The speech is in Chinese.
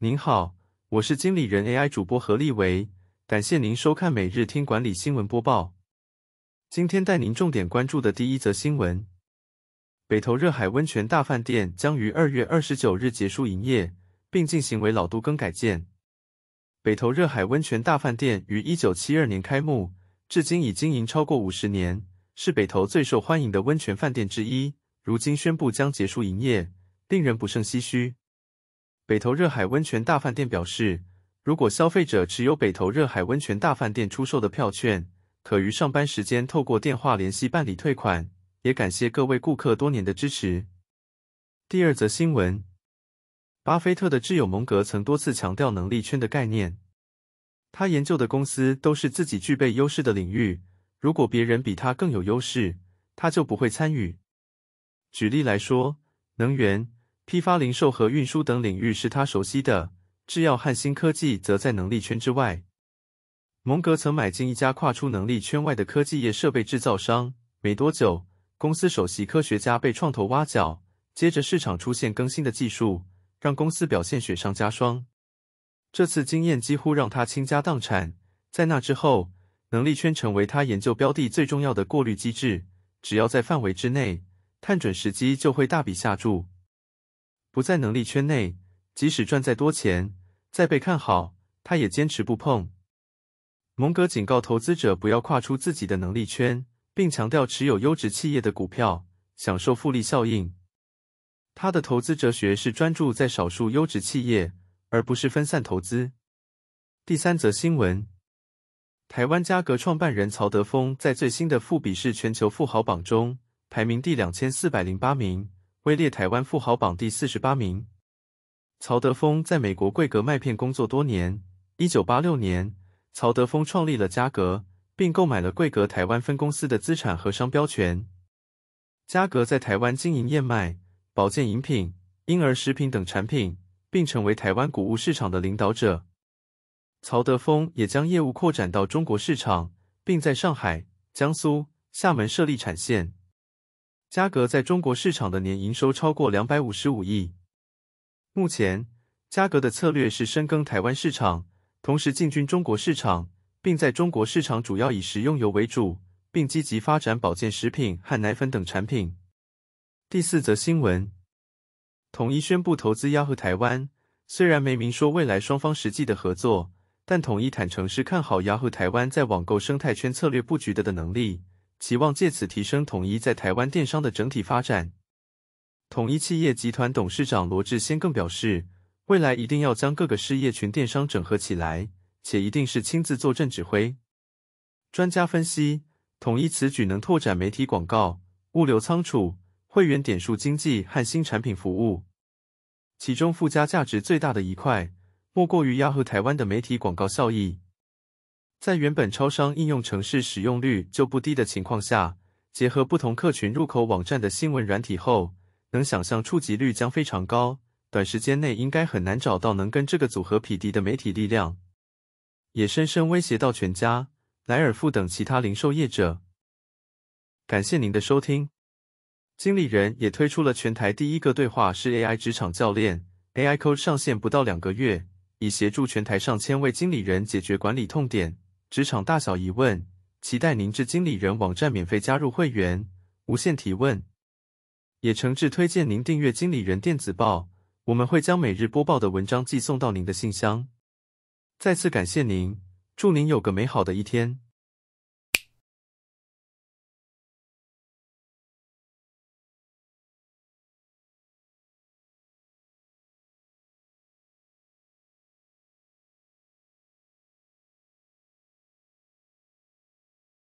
您好，我是经理人 AI 主播何立维，感谢您收看每日听管理新闻播报。今天带您重点关注的第一则新闻：北投热海温泉大饭店将于二月二十九日结束营业，并进行为老杜更改建。北投热海温泉大饭店于一九七二年开幕，至今已经营超过五十年，是北投最受欢迎的温泉饭店之一。如今宣布将结束营业，令人不胜唏嘘。北投热海温泉大饭店表示，如果消费者持有北投热海温泉大饭店出售的票券，可于上班时间透过电话联系办理退款。也感谢各位顾客多年的支持。第二则新闻，巴菲特的挚友蒙格曾多次强调能力圈的概念。他研究的公司都是自己具备优势的领域。如果别人比他更有优势，他就不会参与。举例来说，能源。批发、零售和运输等领域是他熟悉的。制药和新科技则在能力圈之外。蒙格曾买进一家跨出能力圈外的科技业设备制造商，没多久，公司首席科学家被创投挖角。接着，市场出现更新的技术，让公司表现雪上加霜。这次经验几乎让他倾家荡产。在那之后，能力圈成为他研究标的最重要的过滤机制。只要在范围之内，探准时机，就会大笔下注。不在能力圈内，即使赚再多钱，再被看好，他也坚持不碰。蒙格警告投资者不要跨出自己的能力圈，并强调持有优质企业的股票，享受复利效应。他的投资哲学是专注在少数优质企业，而不是分散投资。第三则新闻：台湾嘉格创办人曹德峰在最新的富比士全球富豪榜中排名第两千四百零八名。位列台湾富豪榜第四十八名。曹德峰在美国桂格麦片工作多年。一九八六年，曹德峰创立了嘉格，并购买了桂格台湾分公司的资产和商标权。嘉格在台湾经营燕麦、保健饮品、婴儿食品等产品，并成为台湾谷物市场的领导者。曹德峰也将业务扩展到中国市场，并在上海、江苏、厦门设立产线。嘉格在中国市场的年营收超过两百五十五亿。目前，嘉格的策略是深耕台湾市场，同时进军中国市场，并在中国市场主要以食用油为主，并积极发展保健食品和奶粉等产品。第四则新闻，统一宣布投资雅和台湾，虽然没明说未来双方实际的合作，但统一坦诚是看好雅和台湾在网购生态圈策略布局的的能力。期望借此提升统一在台湾电商的整体发展。统一企业集团董事长罗志先更表示，未来一定要将各个事业群电商整合起来，且一定是亲自坐镇指挥。专家分析，统一此举能拓展媒体广告、物流仓储、会员点数经济和新产品服务，其中附加价值最大的一块，莫过于压合台湾的媒体广告效益。在原本超商应用城市使用率就不低的情况下，结合不同客群入口网站的新闻软体后，能想象触及率将非常高。短时间内应该很难找到能跟这个组合匹敌的媒体力量，也深深威胁到全家、莱尔富等其他零售业者。感谢您的收听。经理人也推出了全台第一个对话式 AI 职场教练 AI Coach 上线不到两个月，已协助全台上千位经理人解决管理痛点。职场大小疑问，期待您至经理人网站免费加入会员，无限提问。也诚挚推荐您订阅经理人电子报，我们会将每日播报的文章寄送到您的信箱。再次感谢您，祝您有个美好的一天。